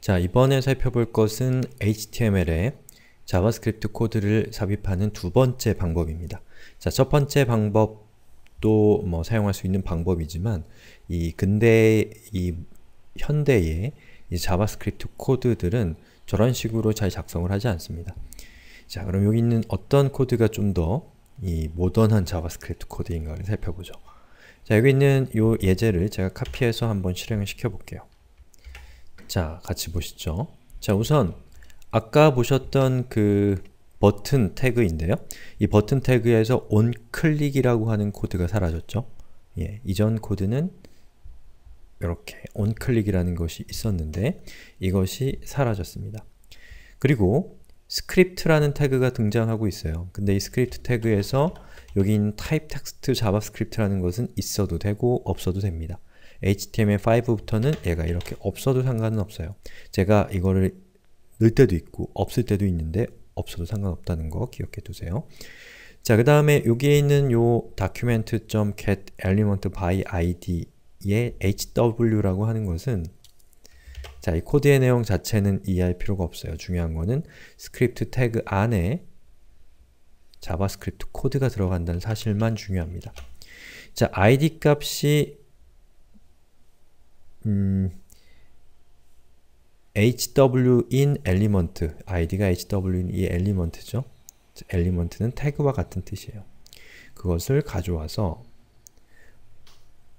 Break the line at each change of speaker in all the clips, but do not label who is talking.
자, 이번에 살펴볼 것은 HTML에 자바스크립트 코드를 삽입하는 두 번째 방법입니다. 자, 첫 번째 방법도 뭐 사용할 수 있는 방법이지만 이 근대 이 현대의 이 자바스크립트 코드들은 저런 식으로 잘 작성을 하지 않습니다. 자, 그럼 여기 있는 어떤 코드가 좀 더 이 모던한 자바스크립트 코드인가를 살펴보죠. 자, 여기 있는 이 예제를 제가 카피해서 한번 실행을 시켜볼게요. 자, 같이 보시죠. 자, 우선 아까 보셨던 그 버튼 태그인데요. 이 버튼 태그에서 onClick이라고 하는 코드가 사라졌죠. 예, 이전 코드는 이렇게 onClick이라는 것이 있었는데 이것이 사라졌습니다. 그리고 s c r i p t 라는 태그가 등장하고 있어요. 근데 이 s c 스크립트 태그에서 여기 있는 type text javascript라는 것은 있어도 되고 없어도 됩니다. HTML5부터는 얘가 이렇게 없어도 상관은 없어요. 제가 이거를 넣을 때도 있고 없을 때도 있는데 없어도 상관없다는 거 기억해 두세요. 자, 그 다음에 여기에 있는 요 document.get element by id의 hw라고 하는 것은 자, 이 코드의 내용 자체는 이해할 필요가 없어요. 중요한 거는 스크립트 태그 안에 자바스크립트 코드가 들어간다는 사실만 중요합니다. 자, id 값이 음, hwin 엘리먼트, id가 hwin 이 엘리먼트죠. 엘리먼트는 태그와 같은 뜻이에요. 그것을 가져와서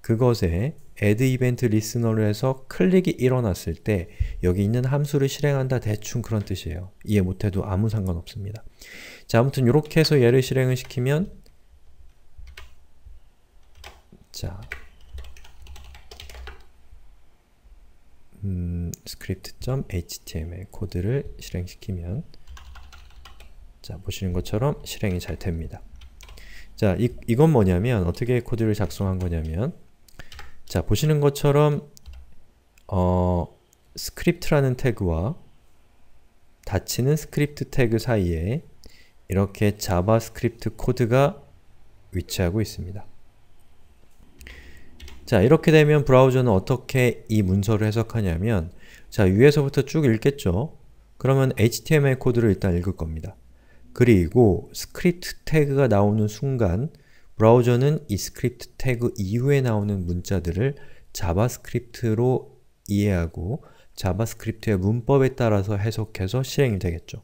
그것에 add 이벤트 리스너로 해서 클릭이 일어났을 때 여기 있는 함수를 실행한다 대충 그런 뜻이에요. 이해 못해도 아무 상관없습니다. 자 아무튼 이렇게 해서 얘를 실행을 시키면 자 음, script.html 코드를 실행시키면 자 보시는 것처럼 실행이 잘 됩니다. 자 이, 이건 뭐냐면 어떻게 코드를 작성한 거냐면 자 보시는 것처럼 어, 스크립트라는 태그와 닫히는 스크립트 태그 사이에 이렇게 자바스크립트 코드가 위치하고 있습니다. 자, 이렇게 되면 브라우저는 어떻게 이 문서를 해석하냐면 자, 위에서부터 쭉 읽겠죠? 그러면 HTML 코드를 일단 읽을 겁니다. 그리고 스크립트 태그가 나오는 순간 브라우저는 이 스크립트 태그 이후에 나오는 문자들을 자바스크립트로 이해하고 자바스크립트의 문법에 따라서 해석해서 실행이 되겠죠.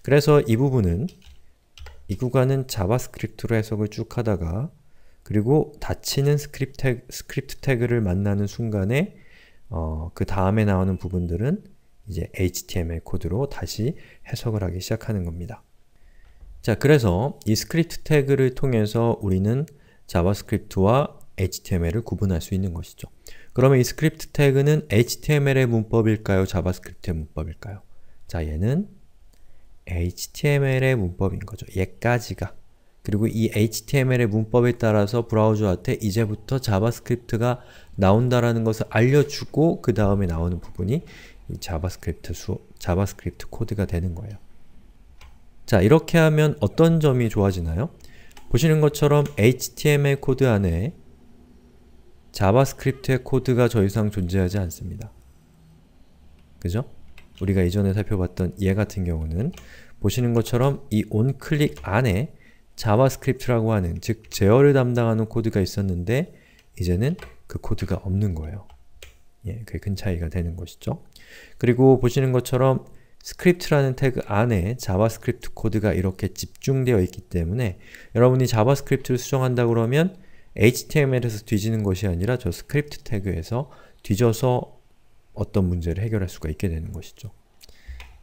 그래서 이 부분은 이 구간은 자바스크립트로 해석을 쭉 하다가 그리고 닫히는 스크립트, 태그, 스크립트 태그를 만나는 순간에 어, 그 다음에 나오는 부분들은 이제 HTML 코드로 다시 해석을 하기 시작하는 겁니다. 자, 그래서 이 스크립트 태그를 통해서 우리는 자바스크립트와 HTML을 구분할 수 있는 것이죠. 그러면 이 스크립트 태그는 HTML의 문법일까요? 자바스크립트의 문법일까요? 자, 얘는 HTML의 문법인 거죠. 얘까지가 그리고 이 HTML의 문법에 따라서 브라우저한테 이제부터 자바스크립트가 나온다라는 것을 알려주고 그 다음에 나오는 부분이 이 자바스크립트 수, 자바스크립트 코드가 되는 거예요. 자, 이렇게 하면 어떤 점이 좋아지나요? 보시는 것처럼 HTML 코드 안에 자바스크립트의 코드가 더 이상 존재하지 않습니다. 그죠? 우리가 이전에 살펴봤던 얘 같은 경우는 보시는 것처럼 이 onClick 안에 자바스크립트라고 하는, 즉 제어를 담당하는 코드가 있었는데 이제는 그 코드가 없는 거예요. 예, 그게 큰 차이가 되는 것이죠. 그리고 보시는 것처럼 스크립트라는 태그 안에 자바스크립트 코드가 이렇게 집중되어 있기 때문에 여러분이 자바스크립트를 수정한다 그러면 HTML에서 뒤지는 것이 아니라 저 스크립트 태그에서 뒤져서 어떤 문제를 해결할 수가 있게 되는 것이죠.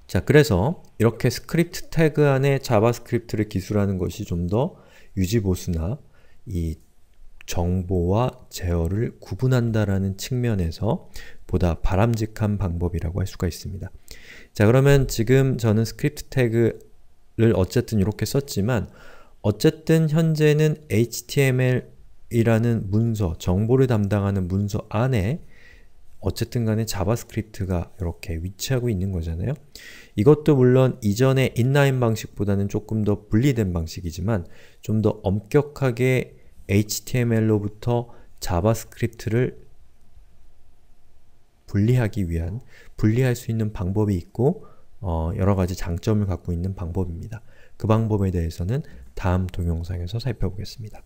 자, 그래서 이렇게 스크립트 태그 안에 자바스크립트를 기술하는 것이 좀 더 유지보수나 이 정보와 제어를 구분한다라는 측면에서 보다 바람직한 방법이라고 할 수가 있습니다. 자, 그러면 지금 저는 스크립트 태그를 어쨌든 이렇게 썼지만 어쨌든 현재는 HTML 이라는 문서, 정보를 담당하는 문서 안에 어쨌든 간에 자바스크립트가 이렇게 위치하고 있는 거잖아요. 이것도 물론 이전의 인라인 방식보다는 조금 더 분리된 방식이지만 좀 더 엄격하게 HTML로부터 자바스크립트를 분리하기 위한, 분리할 수 있는 방법이 있고 어, 여러가지 장점을 갖고 있는 방법입니다. 그 방법에 대해서는 다음 동영상에서 살펴보겠습니다.